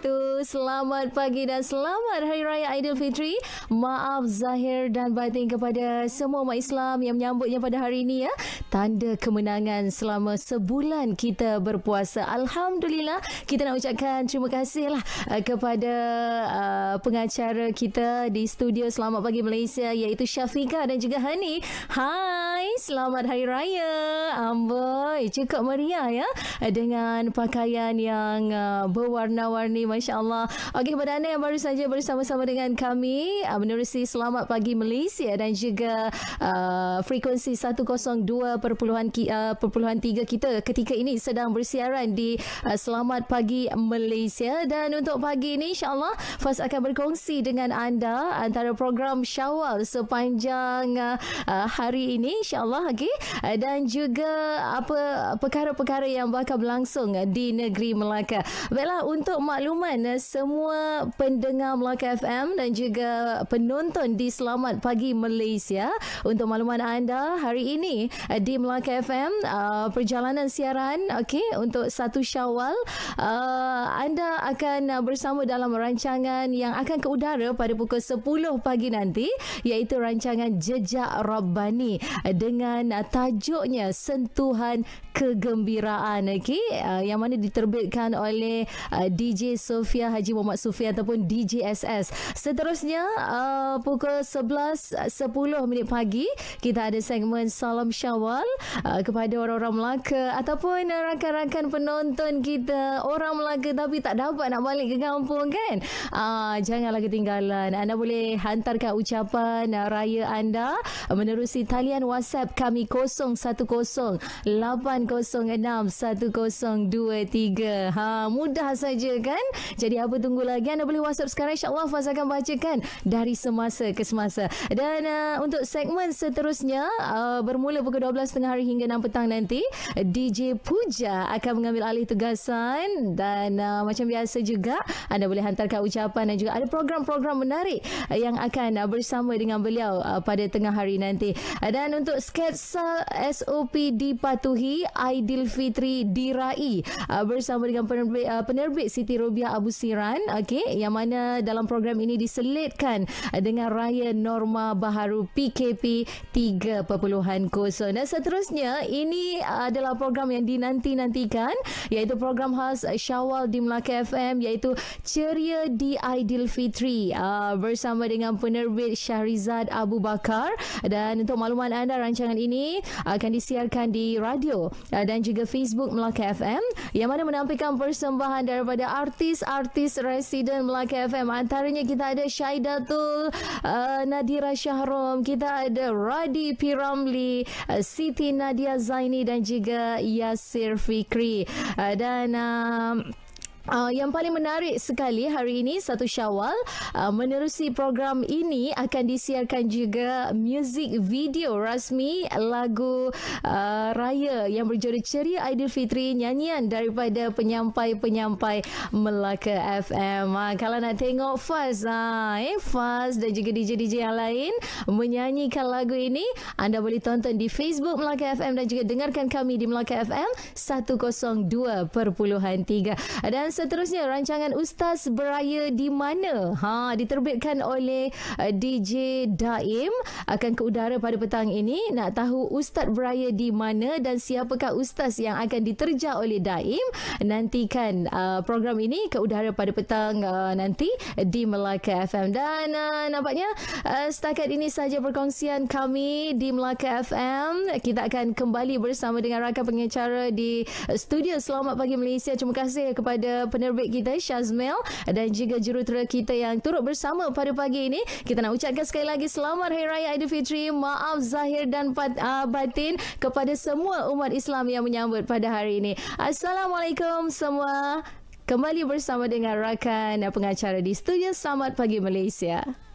tu. Selamat pagi dan selamat Hari Raya Aidilfitri. Maaf zahir dan batin kepada semua umat Islam yang menyambutnya pada hari ini ya. Tanda kemenangan selama sebulan kita berpuasa. Alhamdulillah kita nak ucapkan terima kasih lah eh, kepada eh, pengacara kita di studio Selamat Pagi Malaysia iaitu Syafiqah dan juga Hani. Hai, selamat Hari Raya. Amboi, cukup meriah ya dengan pakaian yang eh, berwarna-warni Masya Allah. Okey, kepada anda yang baru saja bersama-sama dengan kami, uh, menerusi Selamat Pagi Malaysia dan juga uh, frekuensi 102.3 uh, kita ketika ini sedang bersiaran di uh, Selamat Pagi Malaysia. Dan untuk pagi ini, insya Allah, Fas akan berkongsi dengan anda antara program syawal sepanjang uh, uh hari ini Insya insyaallah okey uh, dan juga apa perkara-perkara yang bakal berlangsung di negeri Melaka. Baiklah untuk maklum- makluman eh, semua pendengar Melaka FM dan juga penonton di Selamat Pagi Malaysia. Untuk makluman anda, hari ini eh, di Melaka FM, eh, perjalanan siaran okay, untuk satu syawal, anda akan bersama dalam rancangan yang akan ke udara pada pukul 10 pagi nanti iaitu rancangan Jejak Rabbani dengan tajuknya Sentuhan Kegembiraan okay, yang mana diterbitkan oleh DJ Sofia Haji Muhammad Sufi ataupun DGSS. Seterusnya uh, pukul 11.10 minit pagi kita ada segmen Salam Syawal uh, kepada orang-orang Melaka ataupun rakan-rakan penonton kita orang Melaka tapi tak dapat nak balik ke kampung kan. Uh, lagi tinggalan. Anda boleh hantarkan ucapan uh, raya anda menerusi talian WhatsApp kami 010 806 1023. Ha, mudah saja kan? kan? Jadi apa tunggu lagi? Anda boleh WhatsApp sekarang. InsyaAllah Fazal akan bacakan dari semasa ke semasa. Dan uh, untuk segmen seterusnya, uh, bermula pukul 12.30 hari hingga 6 petang nanti, DJ Puja akan mengambil alih tugasan dan uh, macam biasa juga, anda boleh hantarkan ucapan dan juga ada program-program menarik uh, yang akan uh, bersama dengan beliau uh, pada tengah hari nanti. Uh, dan untuk sketsa SOP dipatuhi, Aidilfitri dirai uh, bersama dengan penerbit, uh, penerbit Siti Ruby Rubia Abu Siran okey yang mana dalam program ini diselitkan dengan raya norma baharu PKP 3.0 dan seterusnya ini adalah program yang dinanti-nantikan iaitu program khas Syawal di Melaka FM iaitu Ceria di Aidilfitri uh, bersama dengan penerbit Syahrizad Abu Bakar dan untuk makluman anda rancangan ini akan disiarkan di radio uh, dan juga Facebook Melaka FM yang mana menampilkan persembahan daripada artis artis-artis resident Melaka FM antaranya kita ada Syaidatul uh, Nadira Syahrom kita ada Radi Piramli uh, Siti Nadia Zaini dan juga Yasir Fikri uh, dan uh, Uh, yang paling menarik sekali hari ini satu syawal uh, menerusi program ini akan disiarkan juga music video rasmi lagu uh, raya yang berjudul Ceria Aidilfitri nyanyian daripada penyampai-penyampai Melaka FM. Uh, kalau nak tengok Faz, uh, eh, Faz dan juga DJ-DJ yang lain menyanyikan lagu ini, anda boleh tonton di Facebook Melaka FM dan juga dengarkan kami di Melaka FM 102.3. Dan seterusnya rancangan Ustaz Beraya di mana? Ha, diterbitkan oleh eh, DJ Daim akan ke udara pada petang ini. Nak tahu Ustaz Beraya di mana dan siapakah Ustaz yang akan diterja oleh Daim? Nantikan uh, program ini ke udara pada petang uh, nanti di Melaka FM. Dan uh, nampaknya uh, setakat ini sahaja perkongsian kami di Melaka FM. Kita akan kembali bersama dengan rakan pengacara di studio. Selamat pagi Malaysia. Terima kasih kepada penerbit kita Syazmil dan juga jurutera kita yang turut bersama pada pagi ini. Kita nak ucapkan sekali lagi selamat Hari Raya Aidilfitri. Maaf zahir dan ah, batin kepada semua umat Islam yang menyambut pada hari ini. Assalamualaikum semua. Kembali bersama dengan rakan pengacara di studio Selamat Pagi Malaysia.